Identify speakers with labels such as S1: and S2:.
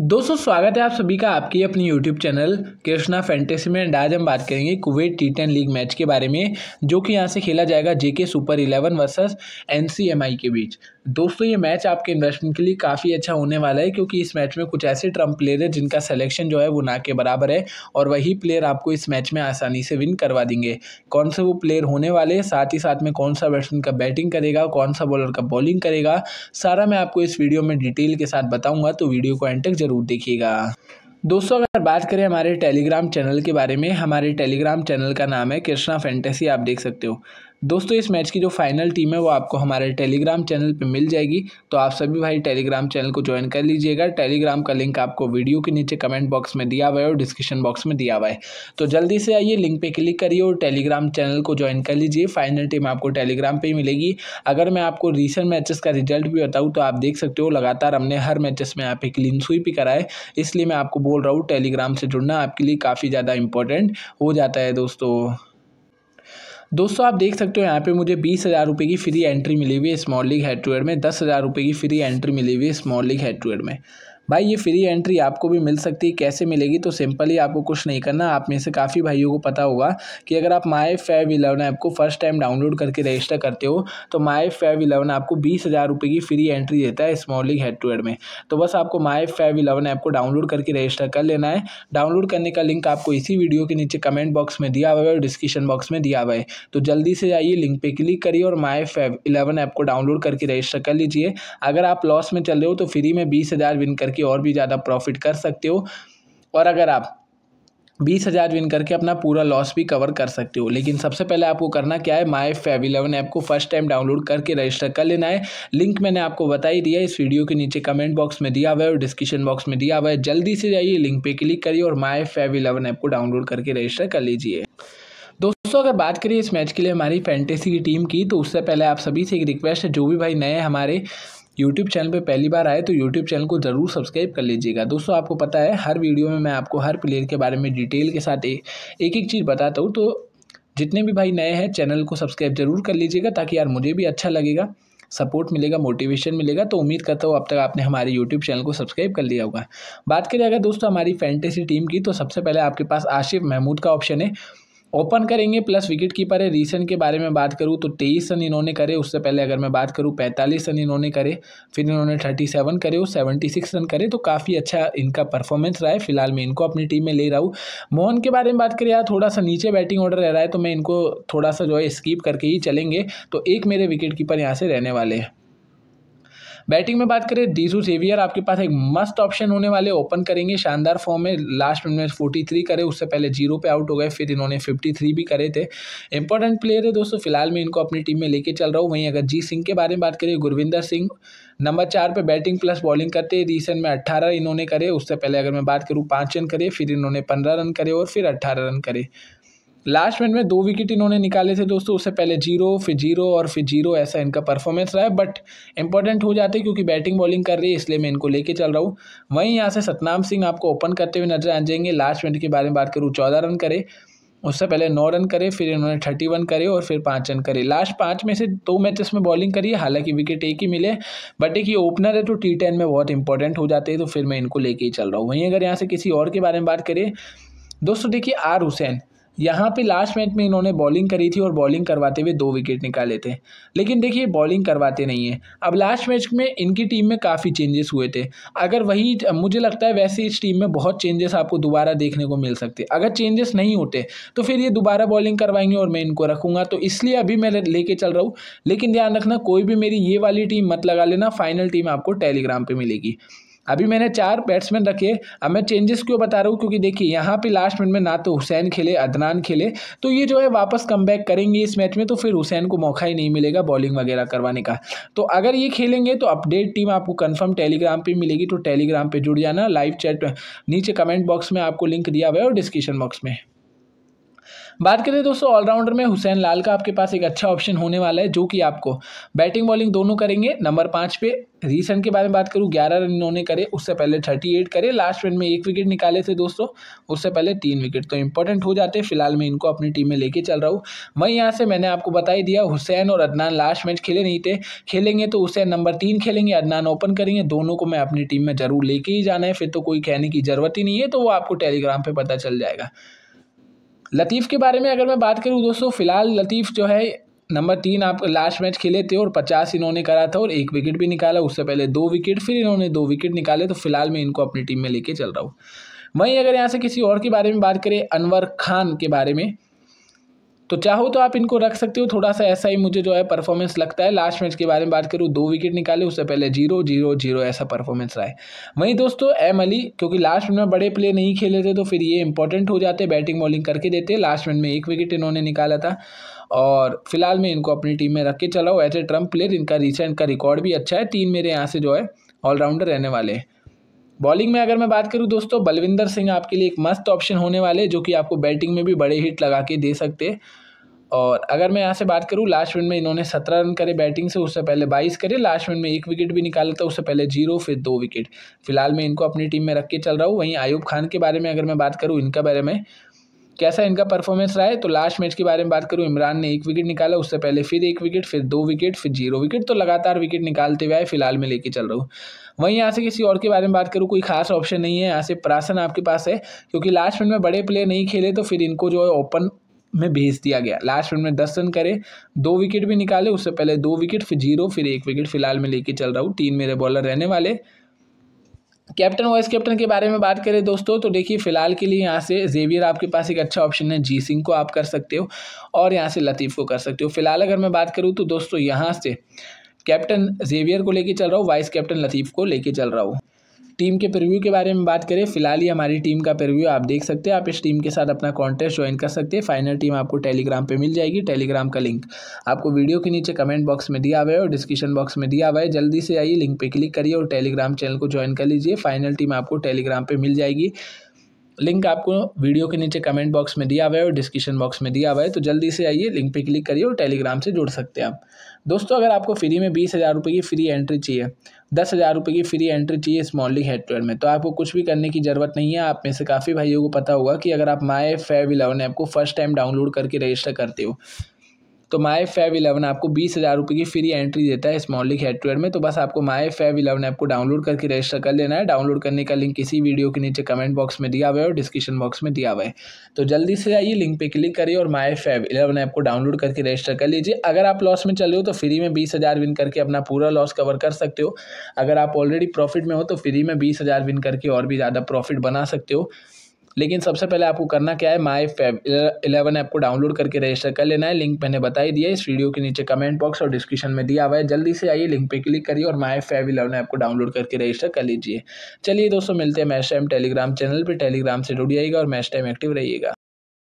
S1: दोस्तों स्वागत है आप सभी का आपकी अपनी YouTube चैनल कृष्णा फैंटेसी में एंड आज हम बात करेंगे Kuwait T ten league match के बारे में जो कि यहाँ से खेला जाएगा JK super eleven versus NCMI के बीच दोस्तों ये मैच आपके इन्वेस्टमेंट के लिए काफ़ी अच्छा होने वाला है क्योंकि इस मैच में कुछ ऐसे ट्रम्प प्लेयर हैं जिनका सलेक्शन जो है वो ना के बराबर है और वही प्लेयर आपको इस मैच में आसानी से विन करवा देंगे कौन से वो प्लेयर होने वाले हैं साथ ही साथ में कौन सा बैट्समैन का बैटिंग करेगा कौन सा बॉलर का बॉलिंग करेगा सारा मैं आपको इस वीडियो में डिटेल के साथ बताऊँगा तो वीडियो को एंड तक ज़रूर देखिएगा दोस्तों अगर बात करें हमारे टेलीग्राम चैनल के बारे में हमारे टेलीग्राम चैनल का नाम है कृष्णा फैंटेसी आप देख सकते हो दोस्तों इस मैच की जो फाइनल टीम है वो आपको हमारे टेलीग्राम चैनल पे मिल जाएगी तो आप सभी भाई टेलीग्राम चैनल को ज्वाइन कर लीजिएगा टेलीग्राम का लिंक आपको वीडियो के नीचे कमेंट बॉक्स में दिया हुआ है और डिस्क्रिप्शन बॉक्स में दिया हुआ है तो जल्दी से आइए लिंक पर क्लिक करिए और टेलीग्राम चैनल को ज्वाइन कर लीजिए फाइनल टीम आपको टेलीग्राम पर ही मिलेगी अगर मैं आपको रिसेंट मैचेस का रिजल्ट भी बताऊँ तो आप देख सकते हो लगातार हमने हर मैचेस में यहाँ पे क्लीन स्वीप ही कराए इसलिए मैं आपको बोल रहा हूँ टेलीग्राम से जुड़ना आपके लिए काफ़ी ज़्यादा इंपॉर्टेंट हो जाता है दोस्तों दोस्तों आप देख सकते हो यहाँ पे मुझे बीस हज़ार रुपये की फ्री एंट्री मिली हुई है small league head to head में दस हज़ार रुपये की फ्री एंट्री मिली हुई है small league head to head में भाई ये फ्री एंट्री आपको भी मिल सकती है कैसे मिलेगी तो सिंपली आपको कुछ नहीं करना आप में से काफ़ी भाइयों को पता होगा कि अगर आप माई फेव इलेवन ऐप को फर्स्ट टाइम डाउनलोड करके रजिस्टर करते हो तो माई फेव इलेवन आपको बीस हज़ार रुपये की फ्री एंट्री देता है स्मॉलिंग हेड टू हेड में तो बस आपको माई फेव इलेवन ऐप को डाउनलोड करके रजिस्टर कर लेना है डाउनलोड करने का लिंक आपको इसी वीडियो के नीचे कमेंट बॉक्स में दिया हुआ है और डिस्क्रिप्शन बॉक्स में दिया हुआ है तो जल्दी से जाइए लिंक पर क्लिक करिए और माई फेव इलेवन ऐप को डाउनलोड करके रजिस्टर कर लीजिए अगर आप लॉस में चल रहे हो तो फ्री में बीस विन करके करके और भी ज़्यादा प्रॉफिट कर सकते हो और अगर आप बीस हज़ार विन करके अपना पूरा लॉस भी कवर कर सकते हो लेकिन सबसे पहले आपको करना क्या है माई फैव इलेवन ऐप को फर्स्ट टाइम डाउनलोड करके रजिस्टर कर लेना है लिंक मैंने आपको बता ही दिया इस वीडियो के नीचे कमेंट बॉक्स में दिया हुआ है और डिस्क्रिप्शन बॉक्स में दिया हुआ है जल्दी से जाइए लिंक पे क्लिक करिए और माई फैव इलेवन ऐप को डाउनलोड करके रजिस्टर कर लीजिए दोस्तों अगर बात करिए इस मैच के लिए हमारी फैंटेसी की टीम की तो उससे पहले आप सभी से एक रिक्वेस्ट है जो भी भाई नए हमारे यूट्यूब चैनल पर पहली बार आए तो यूट्यूब चैनल को ज़रूर सब्सक्राइब कर लीजिएगा दोस्तों आपको पता है हर वीडियो में मैं आपको हर प्लेयर के बारे में डिटेल के साथ एक एक चीज़ बताता हूँ तो जितने भी भाई नए हैं चैनल को सब्सक्राइब जरूर कर लीजिएगा ताकि यार मुझे भी अच्छा लगेगा सपोर्ट मिलेगा मोटिवेशन मिलेगा तो उम्मीद करता हूँ अब तक आपने हमारे यूट्यूब चैनल को सब्सक्राइब कर लिया होगा बात करें अगर दोस्तों हमारी फैंटेसी टीम की तो सबसे पहले आपके पास आशिफ महमूद का ऑप्शन है ओपन करेंगे प्लस विकेट कीपर है रीसेंट के बारे में बात करूँ तो तेईस रन इन्होंने करे उससे पहले अगर मैं बात करूँ पैंतालीस रन इन्होंने करे फिर इन्होंने थर्टी सेवन करे और सेवेंटी सिक्स रन करे तो काफ़ी अच्छा इनका परफॉर्मेंस रहा है फिलहाल मैं इनको अपनी टीम में ले रहा हूँ मोहन के बारे में बात करें यार थोड़ा सा नीचे बैटिंग ऑर्डर रह रहा है तो मैं इनको थोड़ा सा जो है स्कीप करके ही चलेंगे तो एक मेरे विकेट कीपर यहाँ से रहने वाले हैं बैटिंग में बात करें डीजू सेवियर आपके पास एक मस्त ऑप्शन होने वाले ओपन करेंगे शानदार फॉर्म में लास्ट मिनट में फोर्टी थ्री करे उससे पहले जीरो पे आउट हो गए फिर इन्होंने फिफ्टी थ्री भी करे थे इंपॉर्टेंट प्लेयर है दोस्तों फिलहाल मैं इनको अपनी टीम में लेके चल रहा हूँ वहीं अगर जी सिंह के बारे में बात करें गुरविंदर सिंह नंबर चार पे बैटिंग प्लस बॉलिंग करते रिसेंट में अट्ठारह इन्होंने करे उससे पहले अगर मैं बात करूँ पाँच रन करे फिर इन्होंने पंद्रह रन करे और फिर अट्ठारह रन करे लास्ट मिनट में दो विकेट इन्होंने निकाले थे दोस्तों उससे पहले जीरो फिर जीरो और फिर जीरो ऐसा इनका परफॉर्मेंस रहा है बट इंपॉर्टेंट हो जाते क्योंकि बैटिंग बॉलिंग कर रही है इसलिए मैं इनको लेके चल रहा हूँ वहीं यहाँ से सतनाम सिंह आपको ओपन करते हुए नजर आ जाएंगे लास्ट मिनट के बारे में बात करूँ चौदह रन करे उससे पहले नौ रन करे फिर इन्होंने थर्टी वन करे और फिर पाँच रन करे लास्ट पाँच में से दो मैचेस में बॉलिंग करी है हालांकि विकेट एक ही मिले बट एक ये ओपनर है तो टी टेन में बहुत इंपॉर्टेंट हो जाते हैं तो फिर मैं इनको लेके ही चल रहा हूँ वहीं अगर यहाँ से किसी और के बारे में बात करें दोस्तों देखिए आर हुसैन यहाँ पे लास्ट मैच में इन्होंने बॉलिंग करी थी और बॉलिंग करवाते हुए दो विकेट निकाले थे लेकिन देखिए बॉलिंग करवाते नहीं हैं अब लास्ट मैच में इनकी टीम में काफ़ी चेंजेस हुए थे अगर वही मुझे लगता है वैसे इस टीम में बहुत चेंजेस आपको दोबारा देखने को मिल सकते अगर चेंजेस नहीं होते तो फिर ये दोबारा बॉलिंग करवाएंगे और मैं इनको रखूँगा तो इसलिए अभी मैं लेके चल रहा हूँ लेकिन ध्यान रखना कोई भी मेरी ये वाली टीम मत लगा लेना फाइनल टीम आपको टेलीग्राम पर मिलेगी अभी मैंने चार बैट्समैन रखे अब मैं चेंजेस क्यों बता रहा हूँ क्योंकि देखिए यहाँ पे लास्ट मिनट में ना तो हुसैन खेले अदनान खेले तो ये जो है वापस कम करेंगे इस मैच में तो फिर हुसैन को मौका ही नहीं मिलेगा बॉलिंग वगैरह करवाने का तो अगर ये खेलेंगे तो अपडेट टीम आपको कन्फर्म टेलीग्राम पर मिलेगी तो टेलीग्राम पर जुड़ जाना लाइव चैट नीचे कमेंट बॉक्स में आपको लिंक दिया हुआ है और डिस्क्रिप्शन बॉक्स में बात करें दोस्तों ऑलराउंडर में हुसैन लाल का आपके पास एक अच्छा ऑप्शन होने वाला है जो कि आपको बैटिंग बॉलिंग दोनों करेंगे नंबर पाँच पे रीसेंट के बारे में बात करूँ ग्यारह रन इन्होंने करे उससे पहले थर्टी एट करे लास्ट रन में एक विकेट निकाले थे दोस्तों उससे पहले तीन विकेट तो इंपॉर्टेंट हो जाते हैं फिलहाल मैं इनको अपनी टीम में लेके चल रहा हूँ वहीं यहाँ से मैंने आपको बता ही दिया हुसैन और अदनान लास्ट मैच खेले नहीं थे खेलेंगे तो हुसैन नंबर तीन खेलेंगे अदनान ओपन करेंगे दोनों को मैं अपनी टीम में ज़रूर लेके ही जाना है फिर तो कोई कहने की ज़रूरत ही नहीं है तो वो आपको टेलीग्राम पर पता चल जाएगा लतीफ़ के बारे में अगर मैं बात करूँ दोस्तों फ़िलहाल लतीफ़ जो है नंबर तीन आप लास्ट मैच खेले थे और पचास इन्होंने करा था और एक विकेट भी निकाला उससे पहले दो विकेट फिर इन्होंने दो विकेट निकाले तो फिलहाल मैं इनको अपनी टीम में लेके चल रहा हूँ वहीं अगर यहाँ से किसी और के बारे में बात करें अनवर खान के बारे में तो चाहो तो आप इनको रख सकते हो थोड़ा सा ऐसा ही मुझे जो है परफॉर्मेंस लगता है लास्ट मैच के बारे में बात करूँ दो विकेट निकाले उससे पहले जीरो जीरो जीरो ऐसा परफॉर्मेंस रहा है वहीं दोस्तों एम अली क्योंकि लास्ट मिनट में बड़े प्लेयर नहीं खेले थे तो फिर ये इंपॉर्टेंट हो जाते बैटिंग बॉलिंग करके देते लास्ट मिनट में एक विकेट इन्होंने निकाला था और फिलहाल मैं इनको अपनी टीम में रख के चला हूँ एज ए ट्रम्प प्लेयर इनका रिसेंट का रिकॉर्ड भी अच्छा है तीन मेरे यहाँ से जो है ऑलराउंडर रहने वाले हैं बॉलिंग में अगर मैं बात करूं दोस्तों बलविंदर सिंह आपके लिए एक मस्त ऑप्शन होने वाले जो कि आपको बैटिंग में भी बड़े हिट लगा के दे सकते और अगर मैं यहाँ से बात करूँ लास्ट मिनट में इन्होंने सत्रह रन करे बैटिंग से उससे पहले बाईस करे लास्ट मिनट में एक विकेट भी निकाला था उससे पहले जीरो फिर दो विकेट फिलहाल मैं इनको अपनी टीम में रख के चल रहा हूँ वहीं आयूब खान के बारे में अगर मैं बात करूँ इनका बारे में कैसा इनका परफॉर्मेंस रहा है तो लास्ट मैच के बारे में बात करूँ इमरान ने एक विकेट निकाला उससे पहले फिर एक विकेट फिर दो विकेट फिर जीरो विकेट तो लगातार विकेट निकालते हुए आए फिलहाल मैं लेके चल रहा हूँ वहीं यहाँ से किसी और के बारे में बात करूँ कोई खास ऑप्शन नहीं है यहाँ से प्रासन आपके पास है क्योंकि लास्ट मिनट में बड़े प्लेयर नहीं खेले तो फिर इनको जो है ओपन में भेज दिया गया लास्ट मिनट में दस रन करे दो विकेट भी निकाले उससे पहले दो विकेट फिर जीरो फिर एक विकेट फिलहाल मैं लेके चल रहा हूँ तीन मेरे बॉलर रहने वाले कैप्टन वाइस कैप्टन के बारे में बात करें दोस्तों तो देखिए फ़िलहाल के लिए यहाँ से जेवियर आपके पास एक अच्छा ऑप्शन है जी सिंह को आप कर सकते हो और यहाँ से लतीफ़ को कर सकते हो फिलहाल अगर मैं बात करूँ तो दोस्तों यहाँ से कैप्टन जेवियर को लेके चल रहा हूँ वाइस कैप्टन लतीफ़ को लेके चल रहा हूँ टीम के प्रव्यू के बारे में बात करें फिलहाल ही हमारी टीम का प्रीव्यू आप देख सकते हैं आप इस टीम के साथ अपना कॉन्टेस्ट ज्वाइन कर सकते हैं फाइनल टीम आपको टेलीग्राम पर मिल जाएगी टेलीग्राम का लिंक आपको वीडियो के नीचे कमेंट बॉक्स में दिया हुआ है और डिस्क्रिप्शन बॉक्स में दिया हुआ है जल्दी से आइए लिंक पर क्लिक करिए और टेलीग्राम चैनल को ज्वाइन कर लीजिए फाइनल टीम आपको टेलीग्राम पर मिल जाएगी लिंक आपको वीडियो के नीचे कमेंट बॉक्स में दिया हुआ है और डिस्क्रिप्शन बॉक्स में दिया हुआ है तो जल्दी से आइए लिंक पे क्लिक करिए और टेलीग्राम से जुड़ सकते हैं आप दोस्तों अगर आपको फ्री में बीस हज़ार रुपये की फ्री एंट्री चाहिए दस हज़ार रुपये की फ्री एंट्री चाहिए स्मॉल हेडवेयर में तो आपको कुछ भी करने की ज़रूरत नहीं है आप में से काफ़ी भाइयों को पता होगा कि अगर आप माई फेव इलेवन ऐप को फर्स्ट टाइम डाउनलोड करके रजिस्टर करते हो तो माई फेव इलेवन आपको बीस हज़ार रुपये की फ्री एंट्री देता है स्मॉल लिख हेडवेयर में तो बस आपको माई फेव इलेवन ऐप को डाउनलोड करके रजिस्टर कर लेना है डाउनलोड करने का लिंक किसी वीडियो के नीचे कमेंट बॉक्स में दिया हुआ है और डिस्क्रिप्शन बॉक्स में दिया हुआ है तो जल्दी से आइए लिंक पर क्लिक करिए और माई फेव इलेवन ऐप को डाउनलोड करके रजिस्टर कर लीजिए अगर आप लॉस में चल रहे हो तो फ्री में बीस हज़ार विन करके अपना पूरा लॉस कवर कर सकते हो अगर आप ऑलरेडी प्रॉफिट में हो तो फ्री में बीस हज़ार विन करके और भी ज़्यादा प्रॉफिट बना सकते हो लेकिन सबसे पहले आपको करना क्या है माई फेव इलेवन ऐप को डाउनलोड करके रजिस्टर कर लेना है लिंक मैंने बताई दिया इस वीडियो के नीचे कमेंट बॉक्स और डिस्क्रिप्शन में दिया हुआ है जल्दी से आइए लिंक पर क्लिक करिए और माई फेव इलेवन ऐप को डाउनलोड करके रजिस्टर कर लीजिए चलिए दोस्तों मिलते हैं मैश टाइम टेलीग्राम चैनल पर टेलीग्राम से जुड़ जाइएगा और मैश टाइम एक्टिव रहिएगा